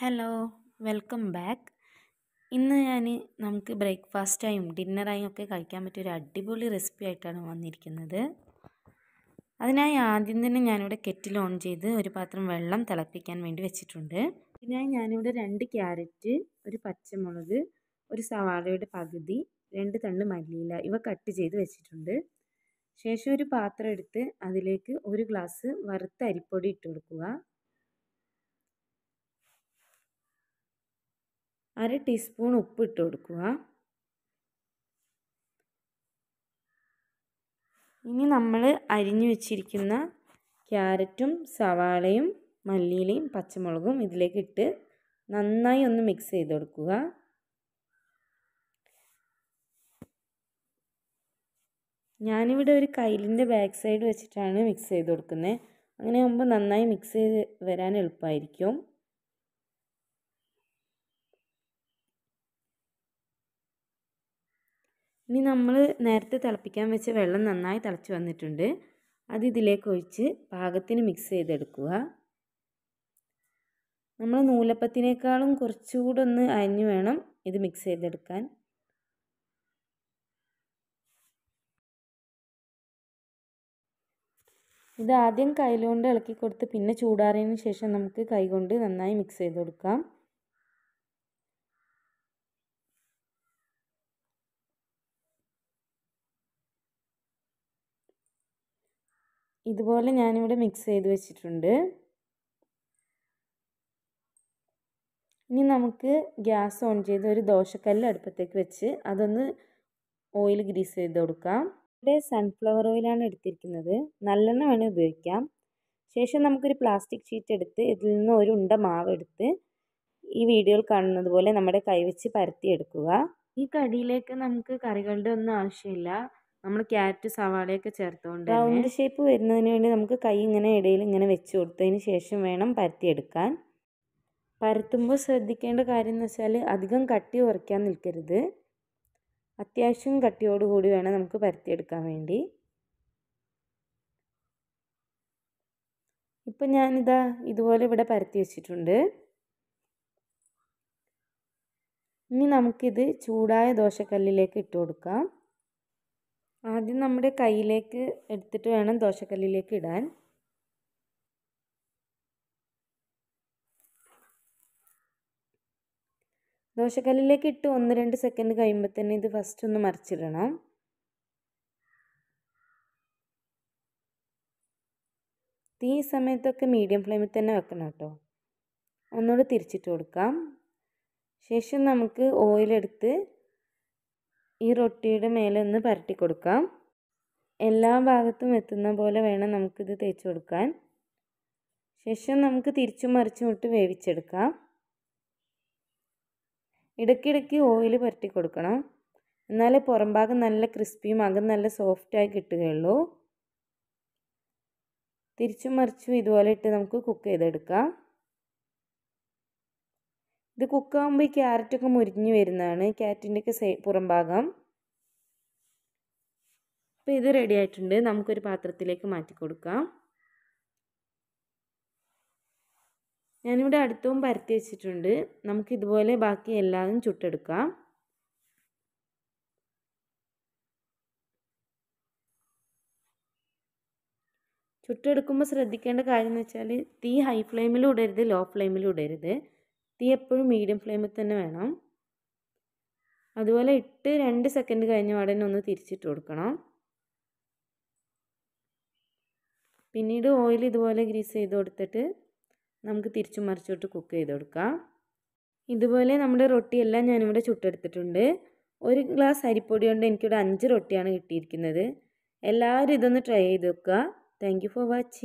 hello welcome back ഇന്ന് ഞാൻ നമുക്ക് ബ്രേക്ക്ഫാസ്റ്റായും ഡിന്നറായും ഒക്കെ കഴിക്കാൻ പറ്റിയ ഒരു അടിപൊളി റെസിപ്പി ആയിട്ടാണ് വന്നിരിക്കുന്നത് അതിനായി ആദ്യം തന്നെ ഞാനിവിടെ കെറ്റിൽ ഓൺ ചെയ്ത് ഒരു പാത്രം വെള്ളം തിളപ്പിക്കാൻ വേണ്ടി വെച്ചിട്ടുണ്ട് ഇതിനായി ഞാനിവിടെ രണ്ട് ക്യാരറ്റ് ഒരു പച്ചമുളക് ഒരു സവാളയുടെ പകുതി രണ്ട് തണ്ട് മല്ലിയില ഇവ കട്ട് ചെയ്ത് വെച്ചിട്ടുണ്ട് ശേഷം ഒരു പാത്രം എടുത്ത് അതിലേക്ക് ഒരു ഗ്ലാസ് വറുത്ത അരിപ്പൊടി ഇട്ട് കൊടുക്കുക അര ടീസ്പൂൺ ഉപ്പ് ഇട്ട് കൊടുക്കുക ഇനി നമ്മൾ അരിഞ്ഞു വെച്ചിരിക്കുന്ന ക്യാരറ്റും സവാളയും മല്ലിയിലയും പച്ചമുളകും ഇതിലേക്ക് ഇട്ട് നന്നായി ഒന്ന് മിക്സ് ചെയ്ത് കൊടുക്കുക ഞാനിവിടെ ഒരു കയ്യിലിൻ്റെ ബാക്ക് സൈഡ് വെച്ചിട്ടാണ് മിക്സ് ചെയ്ത് കൊടുക്കുന്നത് അങ്ങനെ ആകുമ്പോൾ നന്നായി മിക്സ് ചെയ്ത് വരാൻ എളുപ്പമായിരിക്കും ഇനി നമ്മൾ നേരത്തെ തിളപ്പിക്കാൻ വെച്ച വെള്ളം നന്നായി തിളച്ച് വന്നിട്ടുണ്ട് അത് ഇതിലേക്ക് ഒഴിച്ച് പാകത്തിന് മിക്സ് ചെയ്തെടുക്കുക നമ്മൾ നൂലപ്പത്തിനേക്കാളും കുറച്ചുകൂടെ ഒന്ന് അരിഞ്ഞു വേണം ഇത് മിക്സ് ചെയ്തെടുക്കാൻ ഇത് ആദ്യം കൈയിലുകൊണ്ട് ഇളക്കി കൊടുത്ത് പിന്നെ ചൂടാറിയതിന് ശേഷം നമുക്ക് കൈകൊണ്ട് നന്നായി മിക്സ് ചെയ്ത് കൊടുക്കാം ഇതുപോലെ ഞാനിവിടെ മിക്സ് ചെയ്ത് വെച്ചിട്ടുണ്ട് ഇനി നമുക്ക് ഗ്യാസ് ഓൺ ചെയ്ത് ഒരു ദോശക്കല്ല് അടുപ്പത്തേക്ക് വെച്ച് അതൊന്ന് ഓയിൽ ഗ്രീസ് ചെയ്ത് കൊടുക്കാം ഇവിടെ സൺഫ്ലവർ ഓയിലാണ് എടുത്തിരിക്കുന്നത് നല്ലെണ്ണ വേണേൽ ഉപയോഗിക്കാം ശേഷം നമുക്കൊരു പ്ലാസ്റ്റിക് ഷീറ്റ് എടുത്ത് ഇതിൽ നിന്ന് ഒരു ഉണ്ട മാവ് എടുത്ത് ഈ വീഡിയോയിൽ കാണുന്നത് പോലെ നമ്മുടെ കൈവച്ച് പരത്തിയെടുക്കുക ഈ കടിയിലേക്ക് നമുക്ക് കറികളുടെ ഒന്നും ആവശ്യമില്ല നമ്മൾ ക്യാരറ്റ് സവാളയൊക്കെ ചേർത്തുകൊണ്ട് റൗണ്ട് ഷേപ്പ് വരുന്നതിന് വേണ്ടി നമുക്ക് കൈ ഇങ്ങനെ ഇടയിൽ ഇങ്ങനെ വെച്ച് കൊടുത്തതിന് ശേഷം വേണം പരത്തിയെടുക്കാൻ പരത്തുമ്പോൾ ശ്രദ്ധിക്കേണ്ട കാര്യം എന്ന് വെച്ചാൽ അധികം കട്ടി ഉറയ്ക്കാൻ നിൽക്കരുത് അത്യാവശ്യം കട്ടിയോടുകൂടി വേണം നമുക്ക് പരത്തിയെടുക്കാൻ വേണ്ടി ഇപ്പം ഞാനിതാ ഇതുപോലെ ഇവിടെ പരത്തി വെച്ചിട്ടുണ്ട് ഇനി നമുക്കിത് ചൂടായ ദോശക്കല്ലിലേക്ക് ഇട്ട് കൊടുക്കാം ആദ്യം നമ്മുടെ കയ്യിലേക്ക് എടുത്തിട്ട് വേണം ദോശക്കല്ലിലേക്ക് ഇടാൻ ദോശക്കല്ലിലേക്ക് ഇട്ട് ഒന്ന് രണ്ട് സെക്കൻഡ് കഴിയുമ്പോൾ തന്നെ ഇത് ഫസ്റ്റ് ഒന്ന് മറിച്ചിടണം തീ സമയത്തൊക്കെ മീഡിയം ഫ്ലെയിമിൽ തന്നെ വെക്കണം കേട്ടോ ഒന്നുകൂടെ തിരിച്ചിട്ട് കൊടുക്കാം ശേഷം നമുക്ക് ഓയിലെടുത്ത് ഈ റൊട്ടിയുടെ മേലെ ഒന്ന് പരട്ടി കൊടുക്കാം എല്ലാ ഭാഗത്തും എത്തുന്ന പോലെ വേണം നമുക്കിത് തേച്ച് കൊടുക്കാൻ ശേഷം നമുക്ക് തിരിച്ചും മറിച്ചും ഇട്ട് വേവിച്ചെടുക്കാം ഇടയ്ക്കിടയ്ക്ക് ഓയിൽ പരട്ടി കൊടുക്കണം എന്നാലേ പുറം ഭാഗം നല്ല ക്രിസ്പിയും അകം നല്ല സോഫ്റ്റായി കിട്ടുകയുള്ളൂ തിരിച്ചും മറിച്ചും ഇതുപോലെ ഇട്ട് നമുക്ക് കുക്ക് ചെയ്തെടുക്കാം ഇത് കുക്കാകുമ്പോൾ ഈ ക്യാരറ്റൊക്കെ മുരിഞ്ഞു വരുന്നതാണ് ക്യാരറ്റിൻ്റെയൊക്കെ സൈ പുറം ഭാഗം അപ്പോൾ ഇത് റെഡി ആയിട്ടുണ്ട് നമുക്കൊരു പാത്രത്തിലേക്ക് മാറ്റി കൊടുക്കാം ഞാനിവിടെ അടുത്തവും പരത്തി വെച്ചിട്ടുണ്ട് നമുക്ക് ഇതുപോലെ ബാക്കി എല്ലാതും ചുട്ടെടുക്കാം ചുട്ടെടുക്കുമ്പോൾ ശ്രദ്ധിക്കേണ്ട കാര്യം എന്ന് വെച്ചാൽ തീ ഹൈ ഫ്ലെയിമിലും ഇടരുത് ലോ ഫ്ലെയിമിലും ഇടരുത് തീ എപ്പോഴും മീഡിയം ഫ്ലെയിമിൽ തന്നെ വേണം അതുപോലെ ഇട്ട് രണ്ട് സെക്കൻഡ് കഴിഞ്ഞ ഉടനെ ഒന്ന് തിരിച്ചിട്ട് കൊടുക്കണം പിന്നീട് ഓയിൽ ഇതുപോലെ ഗ്രീസ് ചെയ്ത് കൊടുത്തിട്ട് നമുക്ക് തിരിച്ചു മറിച്ചോട്ട് കുക്ക് ചെയ്ത് കൊടുക്കാം ഇതുപോലെ നമ്മുടെ റൊട്ടിയെല്ലാം ഞാനിവിടെ ചുട്ടെടുത്തിട്ടുണ്ട് ഒരു ഗ്ലാസ് അരിപ്പൊടി കൊണ്ട് എനിക്കിവിടെ അഞ്ച് റൊട്ടിയാണ് കിട്ടിയിരിക്കുന്നത് എല്ലാവരും ഇതൊന്ന് ട്രൈ ചെയ്ത് വെക്കുക താങ്ക് ഫോർ വാച്ചിങ്